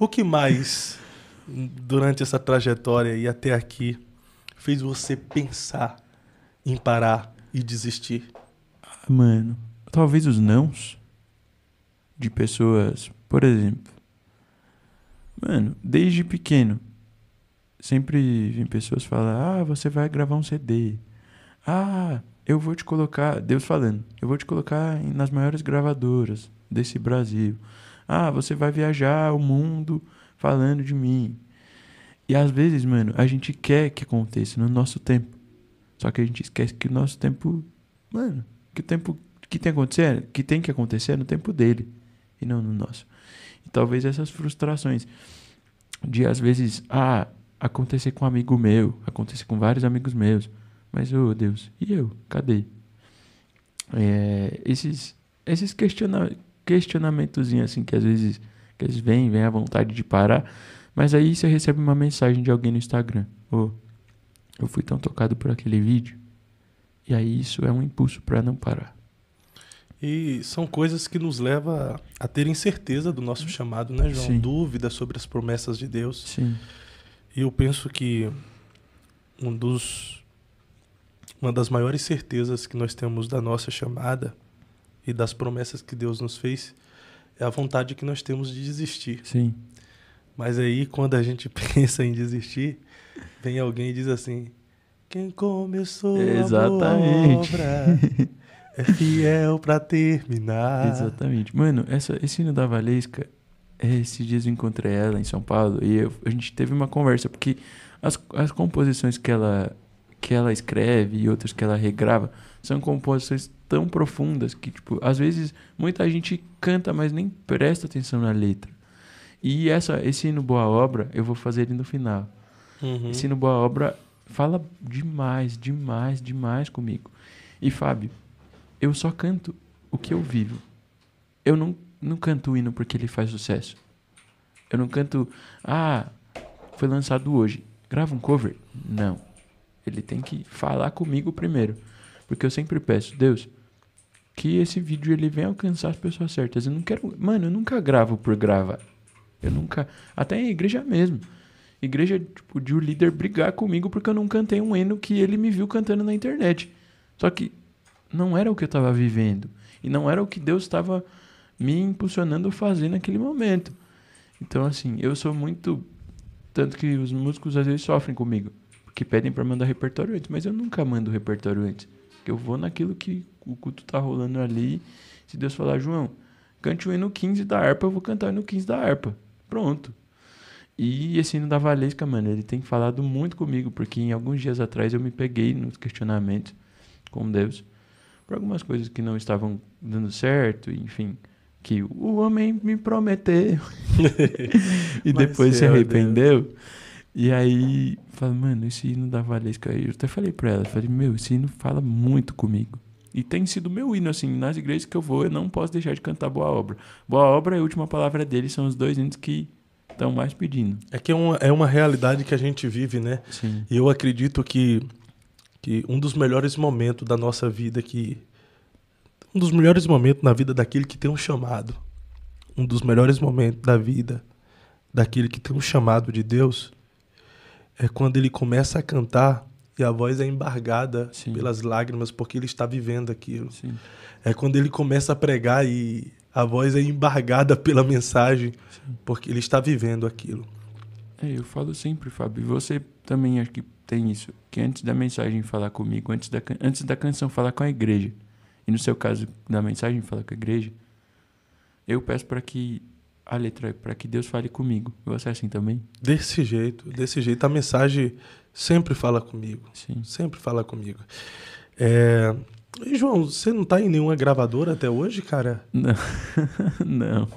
O que mais, durante essa trajetória e até aqui, fez você pensar em parar e desistir? Mano, talvez os nãos de pessoas, por exemplo. Mano, desde pequeno, sempre vi pessoas falar: ah, você vai gravar um CD. Ah, eu vou te colocar, Deus falando, eu vou te colocar nas maiores gravadoras desse Brasil. Ah, você vai viajar o mundo falando de mim. E às vezes, mano, a gente quer que aconteça no nosso tempo. Só que a gente esquece que o nosso tempo, mano, que o tempo que tem que acontecer, que tem que acontecer é no tempo dele e não no nosso. E talvez essas frustrações de às vezes, ah, acontecer com um amigo meu, acontecer com vários amigos meus, mas ô oh, Deus, e eu? Cadê? É, esses esses questiona questionamentozinho assim que às vezes, que às vezes vem, vem a vontade de parar. Mas aí você recebe uma mensagem de alguém no Instagram. oh, eu fui tão tocado por aquele vídeo. E aí isso é um impulso para não parar. E são coisas que nos leva a ter incerteza do nosso chamado, né, João? Sim. Dúvida sobre as promessas de Deus. Sim. E eu penso que um dos uma das maiores certezas que nós temos da nossa chamada e das promessas que Deus nos fez, é a vontade que nós temos de desistir. Sim. Mas aí, quando a gente pensa em desistir, vem alguém e diz assim: Quem começou Exatamente. a obra é fiel para terminar. Exatamente. Mano, essa, esse hino da Valesca, esses dias eu encontrei ela em São Paulo e eu, a gente teve uma conversa, porque as, as composições que ela que ela escreve e outras que ela regrava são composições tão profundas que, tipo, às vezes muita gente canta, mas nem presta atenção na letra. E essa, esse hino Boa Obra, eu vou fazer ele no final. Uhum. Esse hino Boa Obra fala demais, demais, demais comigo. E, Fábio, eu só canto o que eu vivo. Eu não, não canto o hino porque ele faz sucesso. Eu não canto, ah, foi lançado hoje. Grava um cover? Não. Ele tem que falar comigo primeiro. Porque eu sempre peço, Deus, que esse vídeo ele venha alcançar as pessoas certas. Eu não quero. Mano, eu nunca gravo por gravar. Eu nunca. Até em igreja mesmo. Igreja, tipo, de o um líder brigar comigo porque eu não cantei um hino que ele me viu cantando na internet. Só que não era o que eu estava vivendo. E não era o que Deus estava me impulsionando a fazer naquele momento. Então, assim, eu sou muito. Tanto que os músicos às vezes sofrem comigo que pedem para mandar repertório antes, mas eu nunca mando repertório antes. Eu vou naquilo que o culto tá rolando ali. Se Deus falar, João, cante o hino 15 da harpa, eu vou cantar o hino 15 da harpa. Pronto. E esse hino da Valesca, mano, ele tem falado muito comigo, porque em alguns dias atrás eu me peguei nos questionamentos com Deus por algumas coisas que não estavam dando certo, enfim, que o homem me prometeu e Mas depois se arrependeu. Deus. E aí Fala, mano, esse hino da Valesca Eu até falei pra ela, falei, meu, esse hino fala muito comigo. E tem sido meu hino, assim, nas igrejas que eu vou, eu não posso deixar de cantar Boa Obra. Boa Obra e a última palavra dele são os dois hinos que estão mais pedindo. É que é uma, é uma realidade que a gente vive, né? Sim. E eu acredito que, que um dos melhores momentos da nossa vida, que um dos melhores momentos na vida daquele que tem um chamado, um dos melhores momentos da vida daquele que tem um chamado de Deus é quando ele começa a cantar e a voz é embargada Sim. pelas lágrimas porque ele está vivendo aquilo. Sim. É quando ele começa a pregar e a voz é embargada pela mensagem Sim. porque ele está vivendo aquilo. É, eu falo sempre, Fábio, e você também acho que tem isso, que antes da mensagem falar comigo, antes da, antes da canção falar com a igreja, e no seu caso da mensagem falar com a igreja, eu peço para que a letra para que Deus fale comigo. Você é assim também? Desse jeito, desse jeito. A mensagem sempre fala comigo. Sim. Sempre fala comigo. É... E, João, você não está em nenhuma gravadora até hoje, cara? Não. não.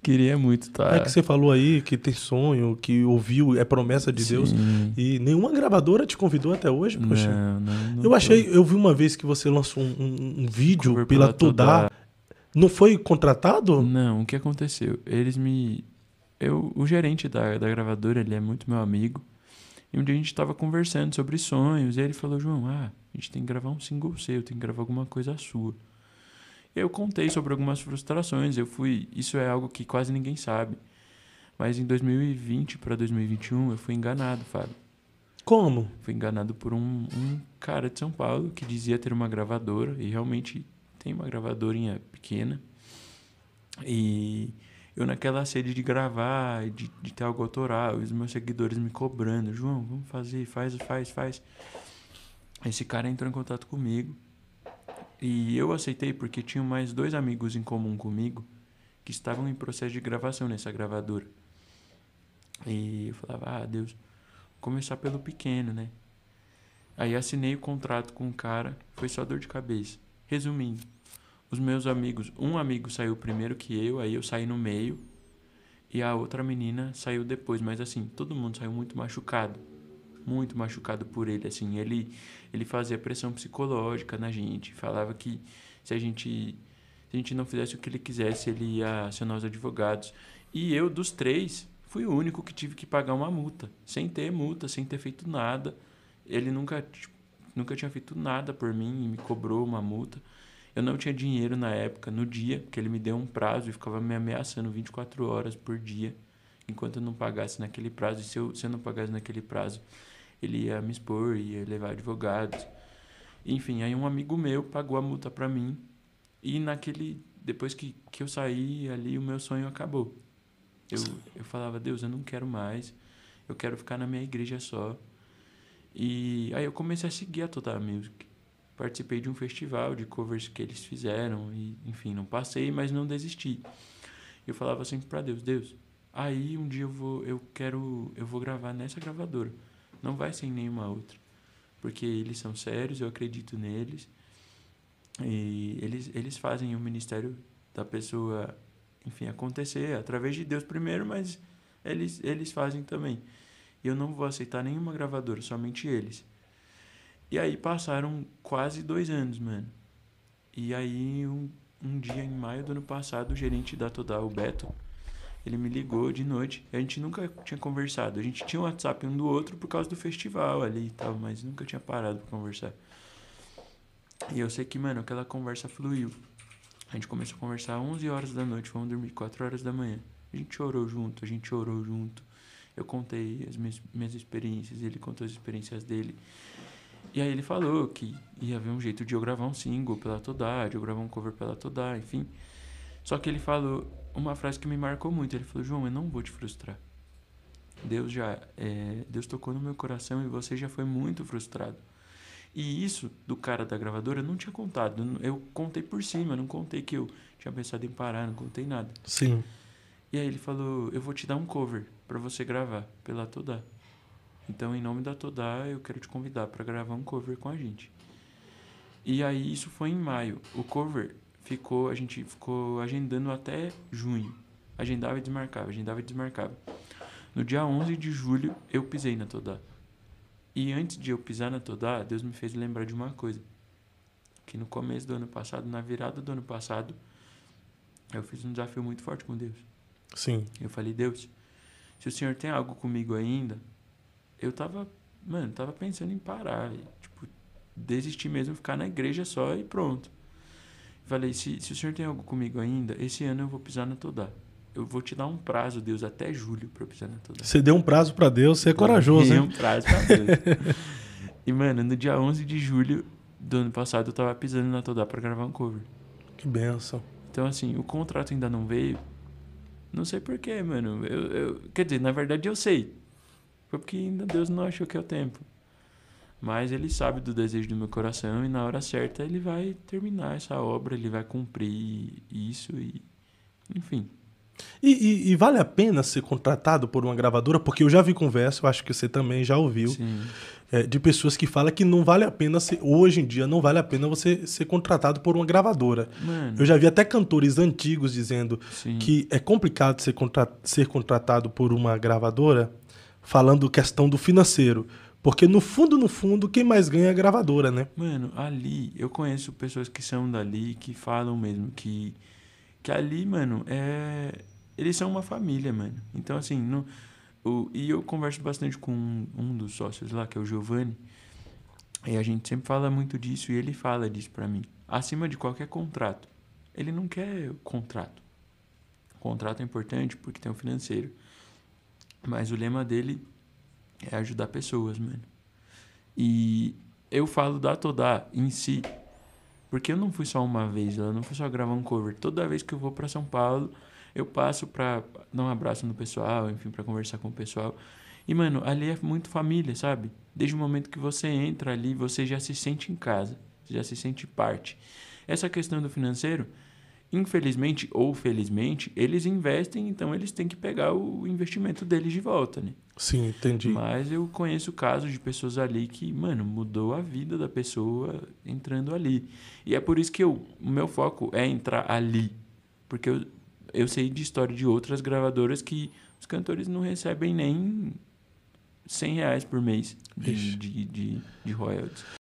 Queria muito tá É que você falou aí que tem sonho, que ouviu, é promessa de Sim. Deus. E nenhuma gravadora te convidou até hoje, poxa. Não, não, não eu achei, eu vi uma vez que você lançou um, um, um vídeo Cover pela, pela Todá. Todá. Não foi contratado? Não, o que aconteceu? Eles me. Eu, o gerente da, da gravadora, ele é muito meu amigo. E um dia a gente estava conversando sobre sonhos. E ele falou: João, ah, a gente tem que gravar um single seu, tem que gravar alguma coisa sua. Eu contei sobre algumas frustrações. Eu fui. Isso é algo que quase ninguém sabe. Mas em 2020 para 2021 eu fui enganado, Fábio. Como? Fui enganado por um, um cara de São Paulo que dizia ter uma gravadora e realmente tem uma gravadorinha pequena. E eu naquela sede de gravar, de, de ter algo autoral, e os meus seguidores me cobrando, João, vamos fazer, faz, faz, faz. Esse cara entrou em contato comigo. E eu aceitei porque tinha mais dois amigos em comum comigo que estavam em processo de gravação nessa gravadora. E eu falava, ah, Deus, vou começar pelo pequeno, né? Aí assinei o contrato com o cara, foi só dor de cabeça. Resumindo, os meus amigos, um amigo saiu primeiro que eu, aí eu saí no meio, e a outra menina saiu depois, mas assim, todo mundo saiu muito machucado. Muito machucado por ele, assim, ele ele fazia pressão psicológica na gente, falava que se a gente se a gente não fizesse o que ele quisesse, ele ia acionar os advogados. E eu dos três fui o único que tive que pagar uma multa, sem ter multa, sem ter feito nada. Ele nunca tipo, nunca tinha feito nada por mim e me cobrou uma multa. Eu não tinha dinheiro na época, no dia, que ele me deu um prazo e ficava me ameaçando 24 horas por dia, enquanto eu não pagasse naquele prazo. E se eu, se eu não pagasse naquele prazo, ele ia me expor, ia levar advogados. Enfim, aí um amigo meu pagou a multa para mim e naquele depois que, que eu saí ali, o meu sonho acabou. Eu, eu falava, Deus, eu não quero mais, eu quero ficar na minha igreja só. E aí eu comecei a seguir a Total Music. Participei de um festival de covers que eles fizeram e, enfim, não passei, mas não desisti. Eu falava sempre para Deus, Deus, aí um dia eu vou, eu quero, eu vou gravar nessa gravadora. Não vai ser em nenhuma outra, porque eles são sérios, eu acredito neles. E eles eles fazem o ministério da pessoa, enfim, acontecer através de Deus primeiro, mas eles eles fazem também eu não vou aceitar nenhuma gravadora, somente eles. E aí passaram quase dois anos, mano. E aí, um, um dia em maio do ano passado, o gerente da Total, o Beto, ele me ligou de noite. A gente nunca tinha conversado. A gente tinha um WhatsApp um do outro por causa do festival ali e tal, mas nunca tinha parado pra conversar. E eu sei que, mano, aquela conversa fluiu. A gente começou a conversar às 11 horas da noite, vamos dormir 4 horas da manhã. A gente chorou junto, a gente chorou junto. Eu contei as minhas, minhas experiências, ele contou as experiências dele. E aí ele falou que ia haver um jeito de eu gravar um single pela Todar, de eu gravar um cover pela Todar, enfim. Só que ele falou uma frase que me marcou muito. Ele falou: João, eu não vou te frustrar. Deus já é, Deus tocou no meu coração e você já foi muito frustrado. E isso do cara da gravadora eu não tinha contado. Eu contei por cima, não contei que eu tinha pensado em parar, não contei nada. Sim. E aí ele falou: Eu vou te dar um cover para você gravar pela Todá. Então, em nome da Todá, eu quero te convidar para gravar um cover com a gente. E aí, isso foi em maio. O cover ficou, a gente ficou agendando até junho. Agendava e desmarcava, agendava e desmarcava. No dia 11 de julho, eu pisei na Todá. E antes de eu pisar na Todá, Deus me fez lembrar de uma coisa. Que no começo do ano passado, na virada do ano passado, eu fiz um desafio muito forte com Deus. Sim. Eu falei, Deus, se o senhor tem algo comigo ainda, eu tava, mano, tava pensando em parar, tipo, desistir mesmo, ficar na igreja só e pronto. Falei, se, se o senhor tem algo comigo ainda, esse ano eu vou pisar na Todá. Eu vou te dar um prazo, Deus, até julho para pisar na Todá. Você deu um prazo para Deus, você é corajoso, hein? um prazo pra Deus. e, mano, no dia 11 de julho do ano passado, eu tava pisando na Todá para gravar um cover. Que benção. Então, assim, o contrato ainda não veio, não sei porquê, mano. Eu, eu, quer dizer, na verdade eu sei. Foi porque ainda Deus não achou que é o tempo. Mas ele sabe do desejo do meu coração e na hora certa ele vai terminar essa obra, ele vai cumprir isso e. Enfim. E, e, e, vale a pena ser contratado por uma gravadora? Porque eu já vi conversa, eu acho que você também já ouviu, é, de pessoas que falam que não vale a pena ser, hoje em dia, não vale a pena você ser contratado por uma gravadora. Mano. Eu já vi até cantores antigos dizendo Sim. que é complicado ser, contra, ser contratado por uma gravadora, falando questão do financeiro. Porque no fundo, no fundo, quem mais ganha é a gravadora, né? Mano, ali, eu conheço pessoas que são dali que falam mesmo que que ali, mano, é... eles são uma família, mano. Então, assim, no... o... e eu converso bastante com um, dos sócios lá, que é o Giovanni. E a gente sempre fala muito disso e ele fala disso para mim. Acima de qualquer contrato. Ele não quer contrato. O contrato é importante porque tem o um financeiro. Mas o lema dele é ajudar pessoas, mano. E eu falo da Todá em si, porque eu não fui só uma vez lá, não fui só gravar um cover. Toda vez que eu vou para São Paulo, eu passo para dar um abraço no pessoal, enfim, para conversar com o pessoal. E, mano, ali é muito família, sabe? Desde o momento que você entra ali, você já se sente em casa, já se sente parte. Essa questão do financeiro, Infelizmente ou felizmente, eles investem, então eles têm que pegar o investimento deles de volta, né? Sim, entendi. Mas eu conheço casos de pessoas ali que, mano, mudou a vida da pessoa entrando ali. E é por isso que eu, o meu foco é entrar ali. Porque eu, eu sei de história de outras gravadoras que os cantores não recebem nem 100 reais por mês de, de, de, de, royalties.